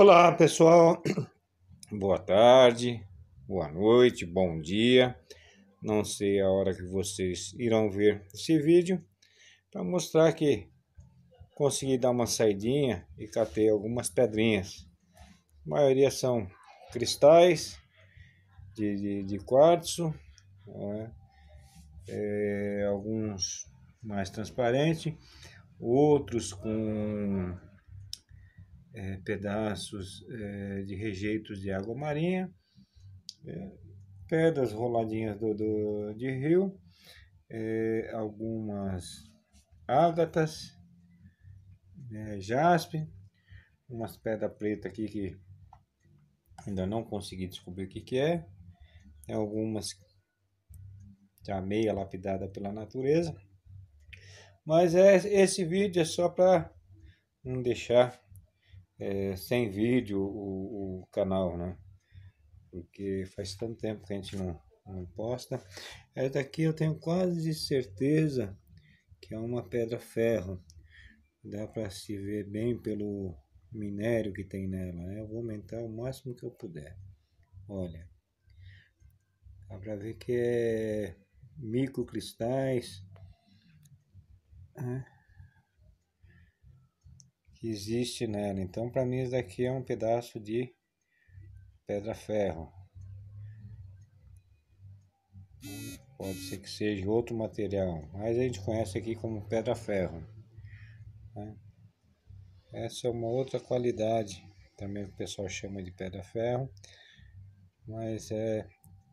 Olá, pessoal. Boa tarde, boa noite, bom dia. Não sei a hora que vocês irão ver esse vídeo para mostrar que consegui dar uma saidinha e catei algumas pedrinhas. A maioria são cristais de, de, de quartzo, né? é, alguns mais transparentes, outros com é, pedaços é, de rejeitos de água marinha, é, pedras roladinhas do, do de rio, é, algumas ágatas, né, jaspe, umas pedras preta aqui que ainda não consegui descobrir o que, que é, né, algumas já meia lapidada pela natureza. Mas é, esse vídeo é só para não deixar é, sem vídeo o, o, canal, né? Porque faz tanto tempo que a gente não, não posta. Essa é, daqui eu tenho quase certeza que é uma pedra ferro. Dá para se ver bem pelo minério que tem nela, né? Eu vou aumentar o máximo que eu puder. Olha, dá para ver que é microcristais, né? que existe nela. Então, para mim, isso daqui é um pedaço de pedra-ferro. Pode ser que seja outro material, mas a gente conhece aqui como pedra-ferro. Né? Essa é uma outra qualidade, também o pessoal chama de pedra-ferro, mas é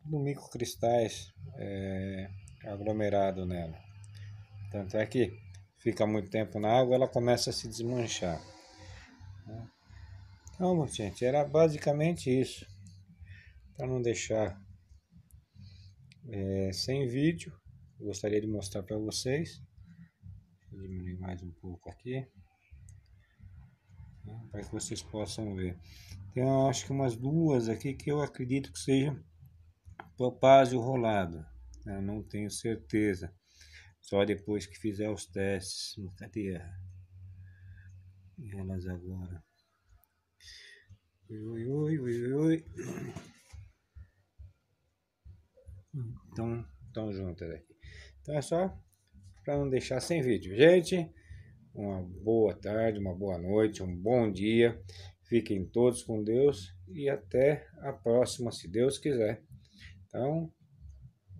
no microcristais é, aglomerado nela. Tanto é que fica muito tempo na água, ela começa a se desmanchar. Então, gente, era basicamente isso. Para não deixar é, sem vídeo, gostaria de mostrar para vocês. Deixa eu diminuir mais um pouco aqui. Né, para que vocês possam ver. Tem acho que umas duas aqui que eu acredito que seja topázio rolado. Né, não tenho certeza. Só depois que fizer os testes. Cadê elas agora? Oi, oi, oi, oi. Então, estão juntas aqui. Então é só para não deixar sem vídeo. Gente, uma boa tarde, uma boa noite, um bom dia. Fiquem todos com Deus e até a próxima, se Deus quiser. Então,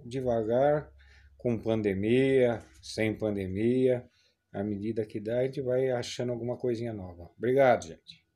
devagar com pandemia, sem pandemia. À medida que dá, a gente vai achando alguma coisinha nova. Obrigado, gente.